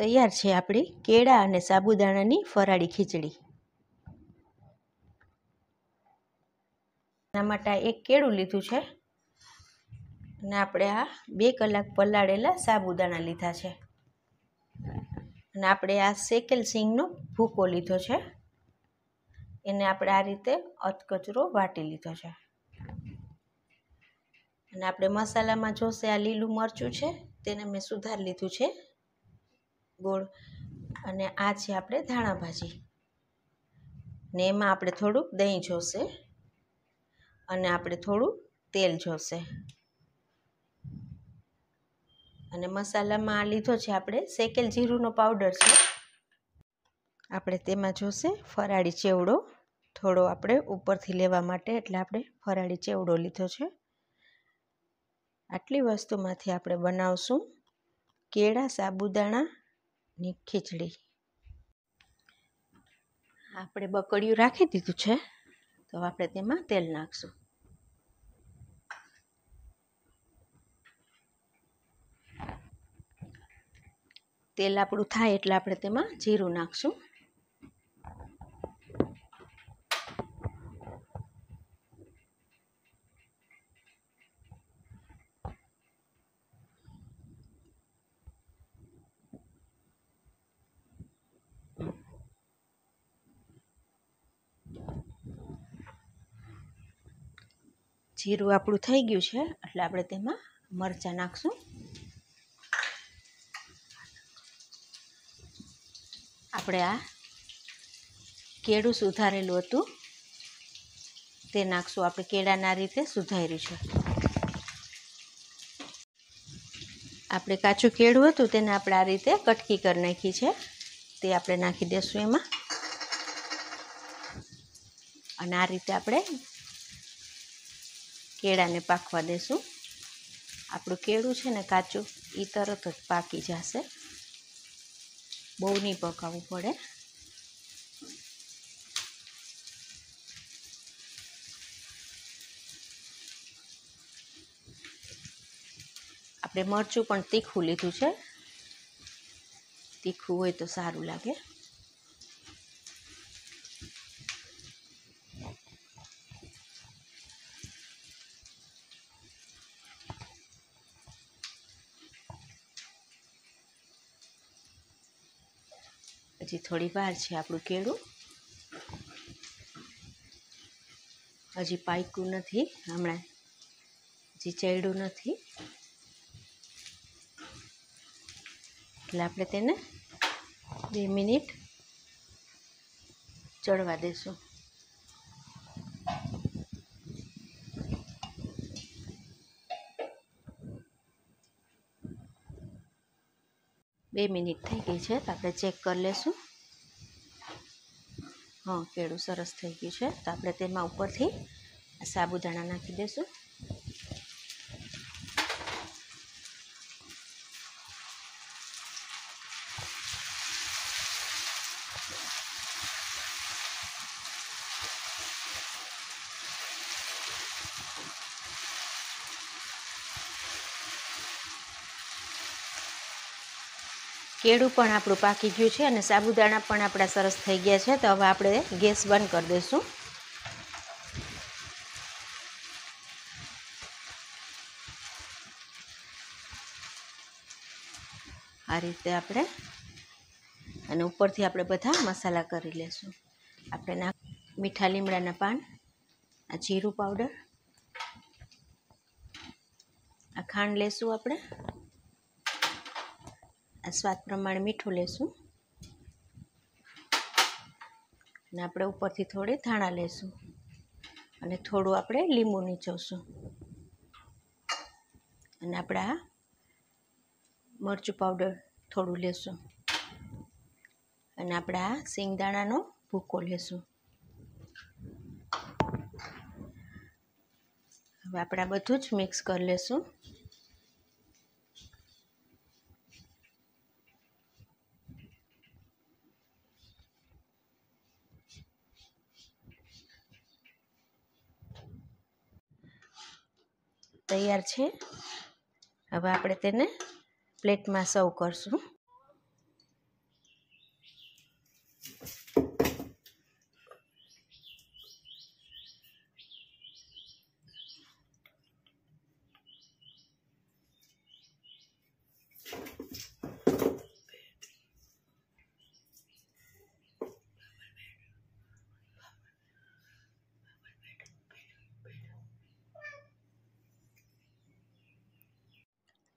તૈયાર છે આપણી કેળા અને સાબુદાણાની ફરાળી ખીચડી એના માટે એક કેળું લીધું છે અને આપણે આ બે કલાક પલાળેલા સાબુદાણા લીધા છે અને આપણે આ શેકેલ સિંગનો ભૂકો લીધો છે એને આપણે આ રીતે અધકચરો વાટી લીધો છે અને આપણે મસાલામાં જોશે આ લીલું મરચું છે તેને મેં સુધાર લીધું છે ગોળ અને આ છે આપણે ધાણાભાજી ને એમાં આપણે થોડુંક દહીં જોશે અને આપણે થોડું તેલ જોશે અને મસાલામાં આ લીધો છે આપણે શેકેલ જીરુંનો પાવડર છે આપણે તેમાં જોશે ફરાળી ચેવડો થોડો આપણે ઉપરથી લેવા માટે એટલે આપણે ફરાળી ચેવડો લીધો છે આટલી વસ્તુમાંથી આપણે બનાવશું કેળા સાબુદાણા ની ખીચડી આપણે બકડિયું રાખી દીધું છે તો આપણે તેમાં તેલ નાખશું તેલ આપણું થાય એટલે આપણે તેમાં જીરું નાખશું જીરું આપણું થઈ ગયું છે એટલે આપણે તેમાં મરચાં નાખશું આપણે આ કેળું સુધારેલું હતું તે નાખશું આપણે કેળાના રીતે સુધાર્યું છે આપણે કાચું કેળું હતું તેને આપણે આ રીતે કટકી કરી નાખી છે તે આપણે નાખી દઈશું એમાં અને આ રીતે આપણે કેળાને પાકવા દેશું આપણું કેળું છે ને કાચું એ તરત જ પાકી જશે બહુ નહીં પકાવવું પડે આપણે મરચું પણ તીખું લીધું છે તીખું હોય તો સારું લાગે હજી થોડી વાર છે આપણું કેળું હજી પાક્યું નથી હમણાં હજી ચડ્યું નથી એટલે આપણે તેને બે મિનિટ ચડવા દઈશું બે મિનિટ થઈ ગઈ છે તો આપણે ચેક કરી લેશું હા કેળું સરસ થઈ ગયું છે તો આપણે તેમાં ઉપરથી સાબુદાણા નાખી દઈશું કેળું પણ આપણું પાકી ગયું છે અને સાબુદાણા પણ આપણા સરસ થઈ ગયા છે તો હવે આપણે ગેસ બંધ કરી દઈશું આ રીતે આપણે અને ઉપરથી આપણે બધા મસાલા કરી લેશું આપણે ના મીઠા લીમડાના પાન આ જીરું પાવડર આ ખાંડ લેશું આપણે સ્વાદ પ્રમાણે મીઠું લેશું અને આપણે ઉપરથી થોડે ધાણા લેશું અને થોડું આપણે લીંબુ નીચોશું અને આપણે આ મરચું પાવડર થોડું લેશું અને આપણે આ સિંગદાણાનો ભૂકો લેશું હવે આપણે આ બધું જ મિક્સ કરી લેશું તૈયાર છે હવે આપણે તેને પ્લેટમાં સર્વ કરીશું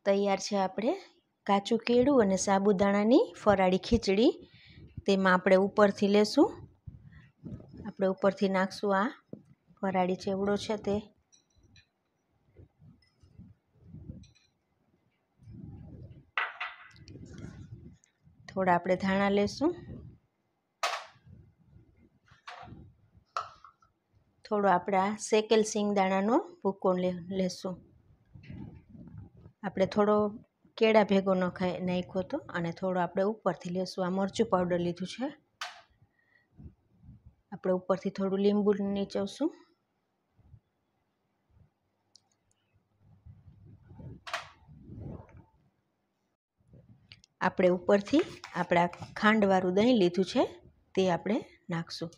તૈયાર છે આપણે કાચું કેળું અને સાબુદાણાની ફરાળી ખીચડી તેમાં આપણે ઉપરથી લેશું આપણે ઉપરથી નાખશું આ ફરાળી ચેવડો છે તે થોડા આપણે ધાણા લેશું થોડો આપણે આ શેકેલ સિંગદાણાનો ભૂકો લેશું આપણે થોડો કેળા ભેગો ન ખાઈ નાખ્યો હતો અને થોડો આપણે ઉપરથી લેશું આ મરચું પાવડર લીધું છે આપણે ઉપરથી થોડું લીંબુ નીચવશું આપણે ઉપરથી આપણા ખાંડવાળું દહીં લીધું છે તે આપણે નાખશું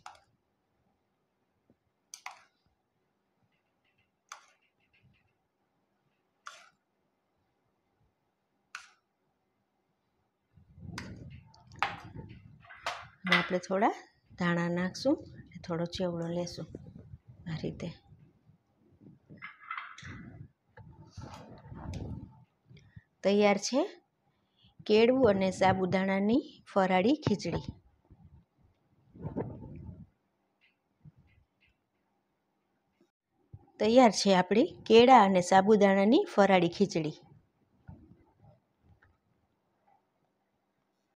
હવે આપણે થોડા ધાણા નાખશું અને થોડો ચેવડો લેશું આ રીતે તૈયાર છે કેળવું અને સાબુદાણાની ફરાળી ખીચડી તૈયાર છે આપણી કેળા અને સાબુદાણાની ફરાળી ખીચડી